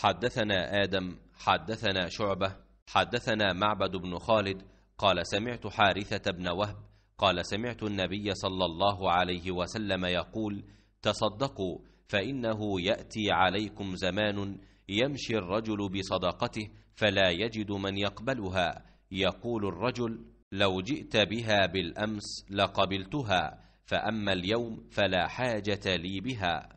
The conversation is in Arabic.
حدثنا آدم حدثنا شعبة حدثنا معبد بن خالد قال سمعت حارثة بن وهب قال سمعت النبي صلى الله عليه وسلم يقول تصدقوا فإنه يأتي عليكم زمان يمشي الرجل بصدقته فلا يجد من يقبلها يقول الرجل لو جئت بها بالأمس لقبلتها فأما اليوم فلا حاجة لي بها